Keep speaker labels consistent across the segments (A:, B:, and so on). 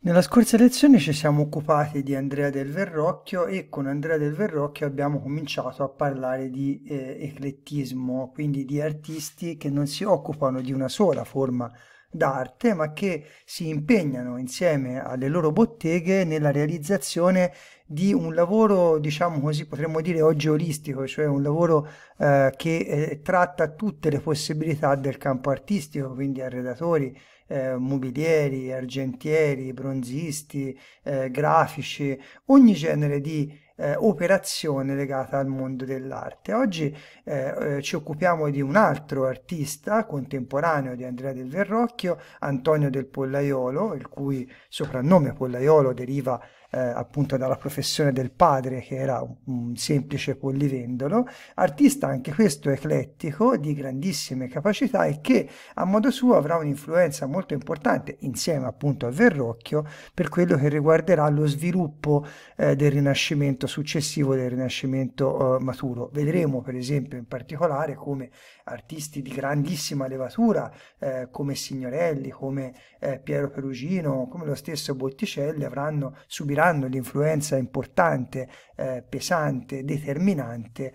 A: Nella scorsa lezione ci siamo occupati di Andrea del Verrocchio e con Andrea del Verrocchio abbiamo cominciato a parlare di eh, eclettismo, quindi di artisti che non si occupano di una sola forma d'arte, ma che si impegnano insieme alle loro botteghe nella realizzazione di un lavoro, diciamo così, potremmo dire oggi olistico, cioè un lavoro eh, che eh, tratta tutte le possibilità del campo artistico, quindi arredatori, eh, mobilieri, argentieri, bronzisti, eh, grafici, ogni genere di eh, operazione legata al mondo dell'arte. Oggi eh, eh, ci occupiamo di un altro artista contemporaneo di Andrea del Verrocchio, Antonio del Pollaiolo, il cui soprannome Pollaiolo deriva eh, appunto dalla professione del padre che era un, un semplice pollivendolo, artista anche questo eclettico di grandissime capacità e che a modo suo avrà un'influenza molto importante insieme appunto a Verrocchio per quello che riguarderà lo sviluppo eh, del Rinascimento successivo, del Rinascimento eh, maturo. Vedremo per esempio in particolare come artisti di grandissima levatura eh, come Signorelli, come eh, Piero Perugino, come lo stesso Botticelli avranno subito respirando l'influenza importante, eh, pesante, determinante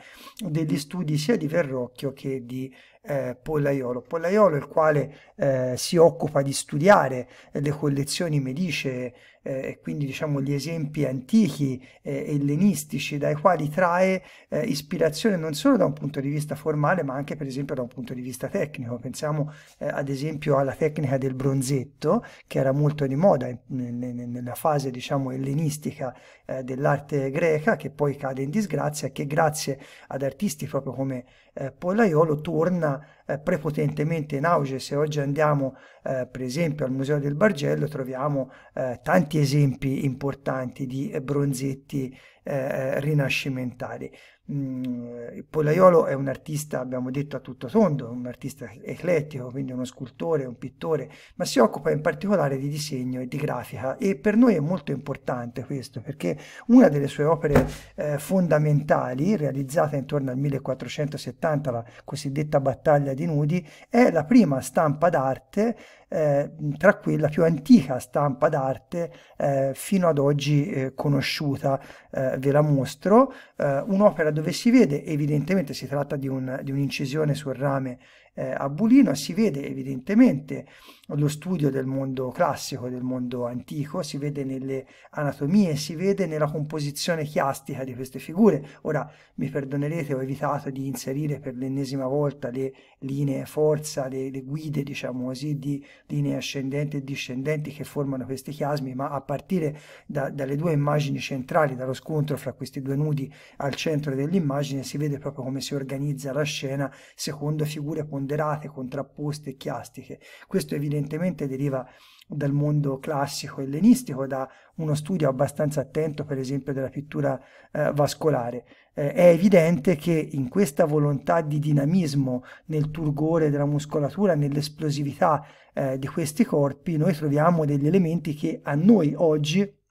A: degli studi sia di Verrocchio che di eh, Pollaiolo. Pollaiolo, il quale eh, si occupa di studiare eh, le collezioni medicee eh, e quindi diciamo gli esempi antichi eh, ellenistici dai quali trae ispirazione non solo da un punto di vista formale ma anche per esempio da un punto di vista tecnico. Pensiamo ad esempio alla tecnica del bronzetto che era molto di moda in, in, nella fase diciamo ellenistica dell'arte greca che poi cade in disgrazia e che grazie ad artisti proprio come Pollaiolo torna eh, prepotentemente in auge. Se oggi andiamo eh, per esempio al Museo del Bargello troviamo eh, tanti esempi importanti di eh, bronzetti eh, eh, rinascimentali. Pollaiolo è un artista, abbiamo detto, a tutto tondo, un artista eclettico, quindi uno scultore, un pittore, ma si occupa in particolare di disegno e di grafica e per noi è molto importante questo perché una delle sue opere eh, fondamentali, realizzata intorno al 1470, la cosiddetta battaglia di Nudi, è la prima stampa d'arte eh, tra cui la più antica stampa d'arte eh, fino ad oggi eh, conosciuta. Eh, ve la mostro, eh, un'opera dove si vede, evidentemente si tratta di, un, di un'incisione sul rame eh, a Bulino si vede evidentemente lo studio del mondo classico, del mondo antico, si vede nelle anatomie, si vede nella composizione chiastica di queste figure. Ora mi perdonerete, ho evitato di inserire per l'ennesima volta le linee forza, le, le guide, diciamo così, di linee ascendenti e discendenti che formano questi chiasmi, ma a partire da, dalle due immagini centrali, dallo scontro fra questi due nudi al centro dell'immagine, si vede proprio come si organizza la scena secondo figure puntuali ponderate, contrapposte e chiastiche. Questo evidentemente deriva dal mondo classico ellenistico, da uno studio abbastanza attento per esempio della pittura eh, vascolare. Eh, è evidente che in questa volontà di dinamismo, nel turgore della muscolatura, nell'esplosività eh, di questi corpi, noi troviamo degli elementi che a noi oggi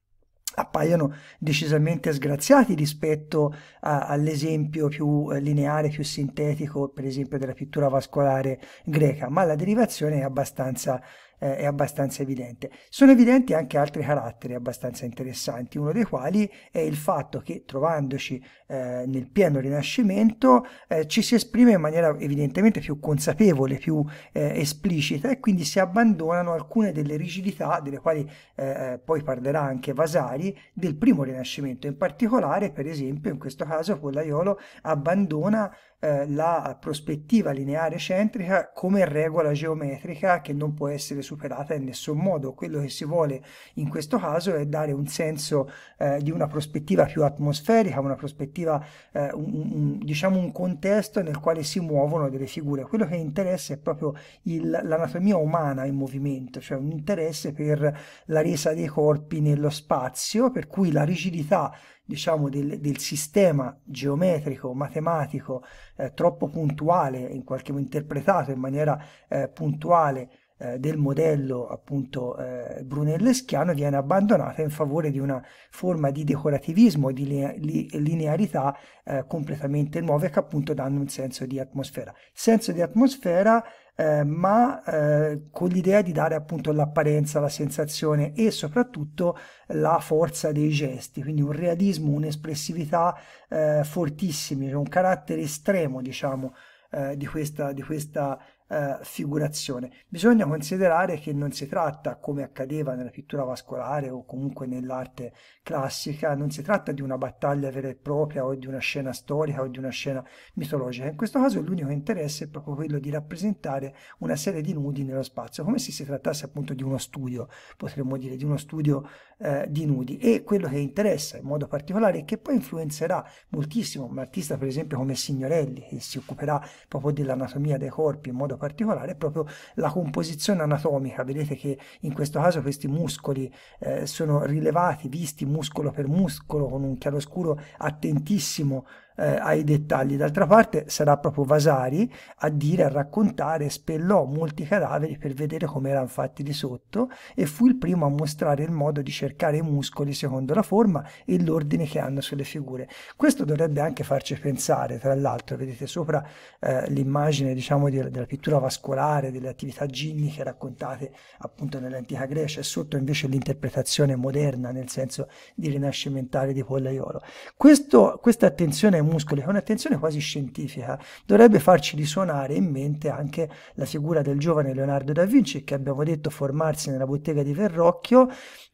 A: appaiono decisamente sgraziati rispetto a, all'esempio più eh, lineare, più sintetico, per esempio della pittura vascolare greca, ma la derivazione è abbastanza eh, è abbastanza evidente. Sono evidenti anche altri caratteri abbastanza interessanti, uno dei quali è il fatto che trovandoci eh, nel pieno rinascimento eh, ci si esprime in maniera evidentemente più consapevole, più eh, esplicita e quindi si abbandonano alcune delle rigidità delle quali eh, eh, poi parlerà anche Vasari del primo rinascimento, in particolare per esempio in questo caso Pollaiolo abbandona eh, la prospettiva lineare centrica come regola geometrica che non può essere superata in nessun modo. Quello che si vuole in questo caso è dare un senso eh, di una prospettiva più atmosferica, una prospettiva, eh, un, un, diciamo un contesto nel quale si muovono delle figure. Quello che interessa è proprio l'anatomia umana in movimento, cioè un interesse per la resa dei corpi nello spazio, per cui la rigidità diciamo, del, del sistema geometrico, matematico, eh, troppo puntuale, in qualche modo interpretato in maniera eh, puntuale eh, del modello appunto eh, brunelleschiano viene abbandonata in favore di una forma di decorativismo, di linea, li, linearità eh, completamente nuove che appunto danno un senso di atmosfera. Senso di atmosfera eh, ma eh, con l'idea di dare appunto l'apparenza, la sensazione e soprattutto la forza dei gesti, quindi un realismo, un'espressività eh, fortissimi, cioè un carattere estremo diciamo eh, di questa, di questa eh, figurazione. Bisogna considerare che non si tratta, come accadeva nella pittura vascolare o comunque nell'arte classica, non si tratta di una battaglia vera e propria o di una scena storica o di una scena mitologica. In questo caso l'unico interesse è proprio quello di rappresentare una serie di nudi nello spazio, come se si trattasse appunto di uno studio, potremmo dire, di uno studio eh, di nudi. E quello che interessa in modo particolare e che poi influenzerà moltissimo un artista per esempio come Signorelli, che si occuperà proprio dell'anatomia dei corpi in modo particolare, particolare è proprio la composizione anatomica. Vedete che in questo caso questi muscoli eh, sono rilevati, visti muscolo per muscolo, con un chiaroscuro attentissimo eh, ai dettagli. D'altra parte sarà proprio Vasari a dire, a raccontare, spellò molti cadaveri per vedere come erano fatti di sotto e fu il primo a mostrare il modo di cercare i muscoli secondo la forma e l'ordine che hanno sulle figure. Questo dovrebbe anche farci pensare, tra l'altro, vedete sopra eh, l'immagine diciamo di, della pittura vascolare, delle attività ginniche raccontate appunto nell'antica Grecia e sotto invece l'interpretazione moderna nel senso di rinascimentale di Pollaiolo. questa attenzione ai muscoli con un'attenzione quasi scientifica, dovrebbe farci risuonare in mente anche la figura del giovane Leonardo da Vinci che abbiamo detto formarsi nella bottega di Verrocchio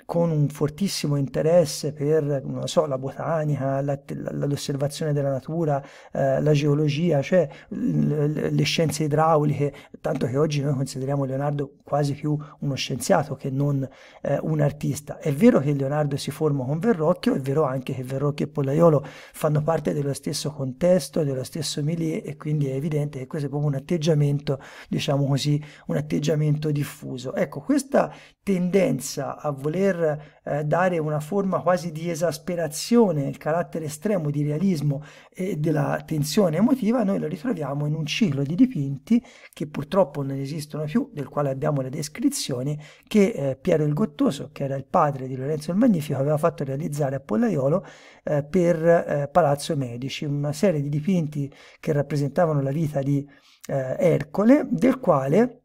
A: con un fortissimo interesse per, so, la botanica, l'osservazione della natura, eh, la geologia, cioè le scienze idrauliche, tanto che oggi noi consideriamo Leonardo quasi più uno scienziato che non eh, un artista. È vero che Leonardo si forma con Verrocchio, è vero anche che Verrocchio e Pollaiolo fanno parte dello stesso contesto, dello stesso milieu e quindi è evidente che questo è proprio un atteggiamento, diciamo così, un atteggiamento diffuso. Ecco, questa tendenza a voler eh, dare una forma quasi di esasperazione, il carattere estremo di realismo e della tensione emotiva, noi lo ritroviamo in un ciclo di dipinti che purtroppo non esistono più, del quale abbiamo le descrizioni, che eh, Piero il Gottoso, che era il padre di Lorenzo il Magnifico, aveva fatto realizzare a Pollaiolo eh, per eh, Palazzo Medici, una serie di dipinti che rappresentavano la vita di eh, Ercole, del quale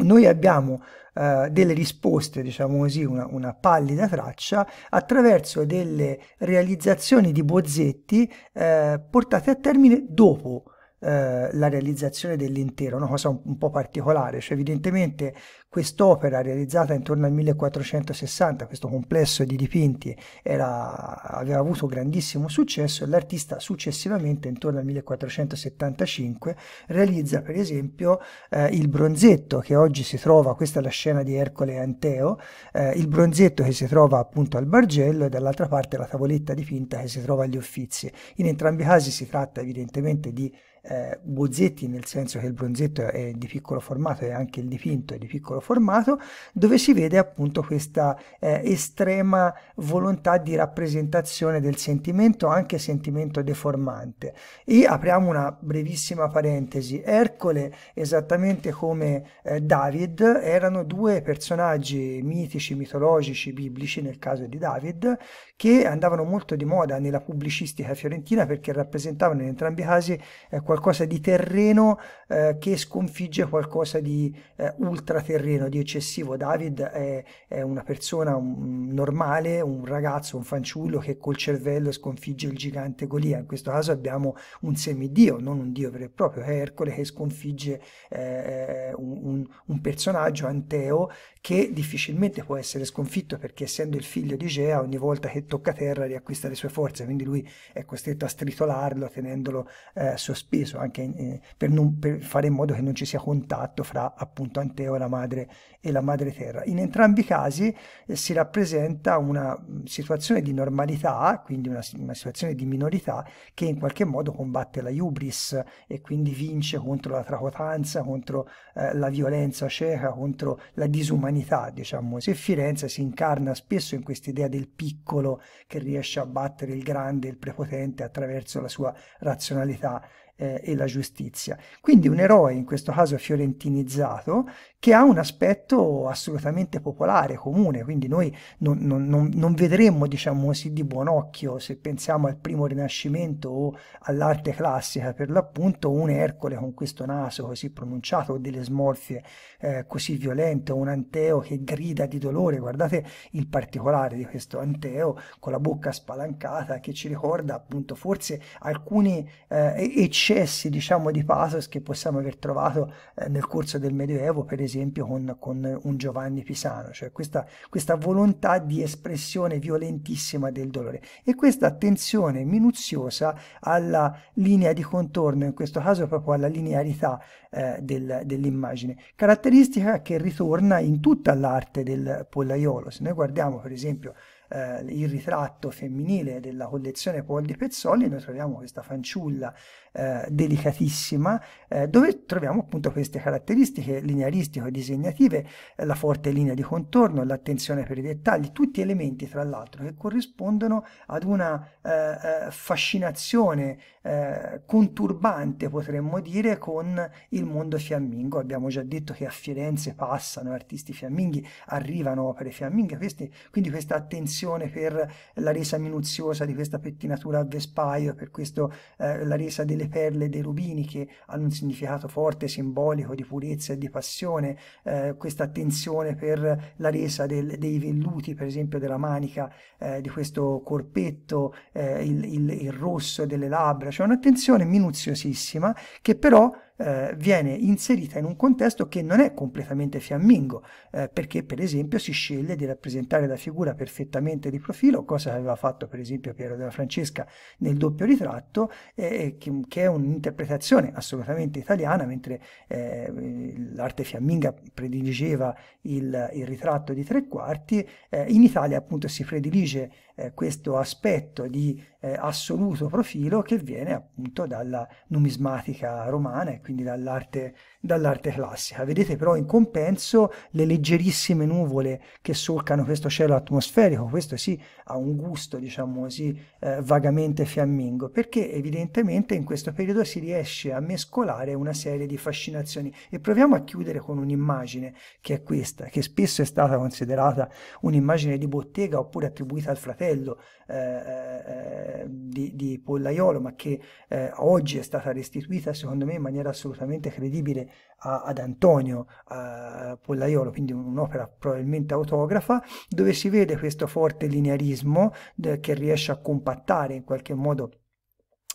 A: noi abbiamo eh, delle risposte, diciamo così, una, una, pallida traccia, attraverso delle realizzazioni di bozzetti eh, portate a termine dopo eh, la realizzazione dell'intero, una cosa un, un, po' particolare, cioè evidentemente quest'opera realizzata intorno al 1460, questo complesso di dipinti era, aveva avuto grandissimo successo e l'artista successivamente intorno al 1475 realizza per esempio eh, il bronzetto che oggi si trova, questa è la scena di Ercole e Anteo, eh, il bronzetto che si trova appunto al Bargello e dall'altra parte la tavoletta dipinta che si trova agli Uffizi. In entrambi i casi si tratta evidentemente di eh, bozzetti, nel senso che il bronzetto è di piccolo formato e anche il dipinto è di piccolo formato, dove si vede appunto questa eh, estrema volontà di rappresentazione del sentimento, anche sentimento deformante. E apriamo una brevissima parentesi. Ercole, esattamente come eh, David, erano due personaggi mitici, mitologici, biblici, nel caso di David, che andavano molto di moda nella pubblicistica fiorentina perché rappresentavano in entrambi i casi eh, qualcosa qualcosa di terreno eh, che sconfigge qualcosa di eh, ultraterreno, di eccessivo. David è, è una persona un, normale, un ragazzo, un fanciullo che col cervello sconfigge il gigante Golia. In questo caso abbiamo un semidio, non un dio vero e proprio, è Ercole che sconfigge eh, un, un personaggio anteo che difficilmente può essere sconfitto perché essendo il figlio di Gea ogni volta che tocca terra riacquista le sue forze, quindi lui è costretto a stritolarlo tenendolo eh, sospeso peso anche eh, per, non, per, fare in modo che non ci sia contatto fra appunto Anteora madre e la madre terra. In entrambi i casi eh, si rappresenta una mm, situazione di normalità, quindi una, una, situazione di minorità che in qualche modo combatte la iubris e quindi vince contro la tracotanza, contro eh, la violenza cieca, contro la disumanità, diciamo così. Firenze si incarna spesso in quest'idea del piccolo che riesce a battere il grande, il prepotente attraverso la sua razionalità eh, e la giustizia. Quindi un eroe, in questo caso fiorentinizzato, che ha un aspetto assolutamente popolare, comune, quindi noi non, non, non vedremmo, diciamo così, di buon occhio, se pensiamo al primo Rinascimento o all'arte classica, per l'appunto, un Ercole con questo naso così pronunciato, o delle smorfie eh, così violente, o un Anteo che grida di dolore, guardate il particolare di questo Anteo con la bocca spalancata che ci ricorda appunto forse alcuni eh, eccessi, diciamo, di pathos che possiamo aver trovato eh, nel corso del Medioevo, per esempio esempio con, con un Giovanni Pisano, cioè questa, questa volontà di espressione violentissima del dolore e questa attenzione minuziosa alla linea di contorno, in questo caso proprio alla linearità eh, del, dell'immagine, caratteristica che ritorna in tutta l'arte del pollaiolo. Se noi guardiamo per esempio Uh, il ritratto femminile della collezione Paul di Pezzoli, noi troviamo questa fanciulla eh, delicatissima, eh, dove troviamo appunto queste caratteristiche linearistico-disegnative, eh, la forte linea di contorno, l'attenzione per i dettagli, tutti elementi tra l'altro che corrispondono ad una eh, eh fascinazione conturbante, potremmo dire, con il mondo fiammingo. Abbiamo già detto che a Firenze passano artisti fiamminghi, arrivano opere fiamminghe, queste, quindi questa attenzione per la resa minuziosa di questa pettinatura a vespaio, per questo la resa del delle perle dei rubini che hanno un significato forte, simbolico, di purezza e di passione, eh, questa attenzione per la resa del, dei velluti, per esempio della manica eh, di questo corpetto, eh, il, il, il rosso delle labbra, cioè un'attenzione minuziosissima che però eh, viene inserita in un contesto che non è completamente fiammingo, eh, perché per esempio si sceglie di rappresentare la figura perfettamente di profilo, cosa aveva fatto per esempio Piero della Francesca nel doppio ritratto, eh, che, che, è un'interpretazione assolutamente italiana, mentre eh, l'arte fiamminga prediligeva il, il, ritratto di tre quarti, eh, in Italia appunto si predilige eh, questo aspetto di assoluto profilo che viene appunto dalla numismatica romana e quindi dall'arte, dall'arte classica. Vedete però in compenso le leggerissime nuvole che solcano questo cielo atmosferico, questo sì ha un gusto, diciamo così, eh, vagamente fiammingo, perché evidentemente in questo periodo si riesce a mescolare una serie di fascinazioni. E proviamo a chiudere con un'immagine che è questa, che spesso è stata considerata un'immagine di bottega oppure attribuita al fratello eh, eh, eh di, di Pollaiolo, ma che eh, oggi è stata restituita secondo me in maniera assolutamente credibile a, ad Antonio a eh, Pollaiolo, quindi un'opera probabilmente autografa, dove si vede questo forte linearismo eh, che riesce a compattare in qualche modo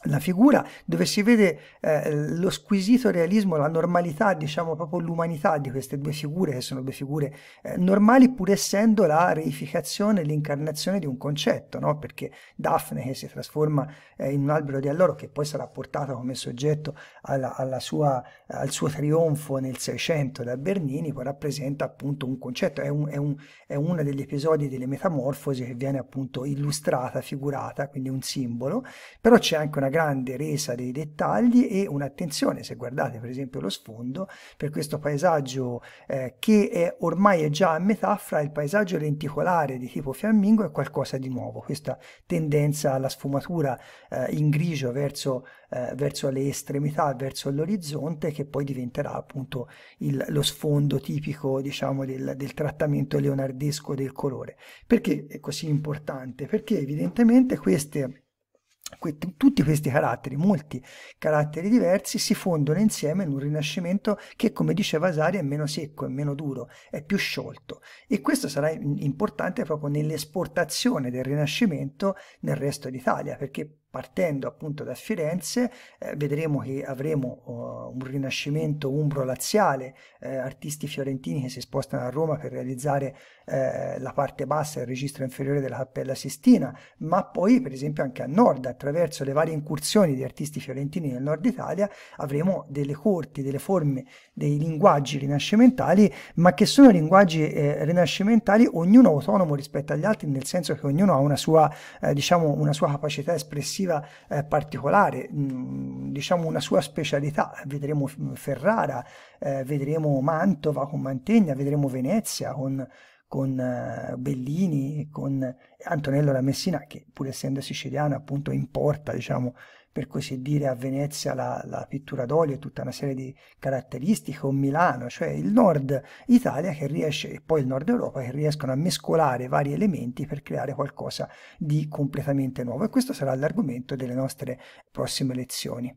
A: la figura dove si vede eh, lo squisito realismo, la normalità, diciamo proprio l'umanità di queste due figure, che sono due figure eh, normali, pur essendo la reificazione, l'incarnazione di un concetto, no? perché Daphne che si trasforma eh, in un albero di alloro, che poi sarà portata come soggetto alla, alla sua, al suo trionfo nel Seicento da Bernini, poi rappresenta appunto un concetto, è, un, è, un, è uno degli episodi delle metamorfosi che viene appunto illustrata, figurata, quindi un simbolo, però c'è anche una grande resa dei dettagli e un'attenzione, se guardate per esempio lo sfondo, per questo paesaggio eh, che è, ormai è già a metà fra il paesaggio lenticolare di tipo fiammingo e qualcosa di nuovo, questa tendenza alla sfumatura eh, in grigio verso, eh, verso, le estremità, verso l'orizzonte, che poi diventerà appunto il, lo sfondo tipico diciamo, del, del trattamento leonardesco del colore. Perché è così importante? Perché evidentemente queste tutti questi caratteri, molti caratteri diversi, si fondono insieme in un rinascimento che, come diceva Vasari, è meno secco, è meno duro, è più sciolto. E questo sarà importante proprio nell'esportazione del rinascimento nel resto d'Italia, perché partendo appunto da Firenze, eh, vedremo che avremo uh, un rinascimento umbro-laziale, eh, artisti fiorentini che si spostano a Roma per realizzare eh, la parte bassa, e il registro inferiore della Cappella Sistina, ma poi per esempio anche a nord, attraverso le varie incursioni di artisti fiorentini nel nord Italia, avremo delle corti, delle forme, dei linguaggi rinascimentali, ma che sono linguaggi eh, rinascimentali ognuno autonomo rispetto agli altri, nel senso che ognuno ha una sua, eh, diciamo, una sua capacità espressiva difensiva eh, particolare, mh, mm, diciamo una sua specialità. Vedremo Ferrara, eh, vedremo Mantova con Mantegna, vedremo Venezia con, con eh, Bellini, con Antonello da Messina, che pur essendo siciliano appunto importa diciamo, per così dire a Venezia la, la pittura d'olio e tutta una serie di caratteristiche, o Milano, cioè il nord Italia che riesce, e poi il nord Europa che riescono a mescolare vari elementi per creare qualcosa di completamente nuovo. E questo sarà l'argomento delle nostre prossime lezioni.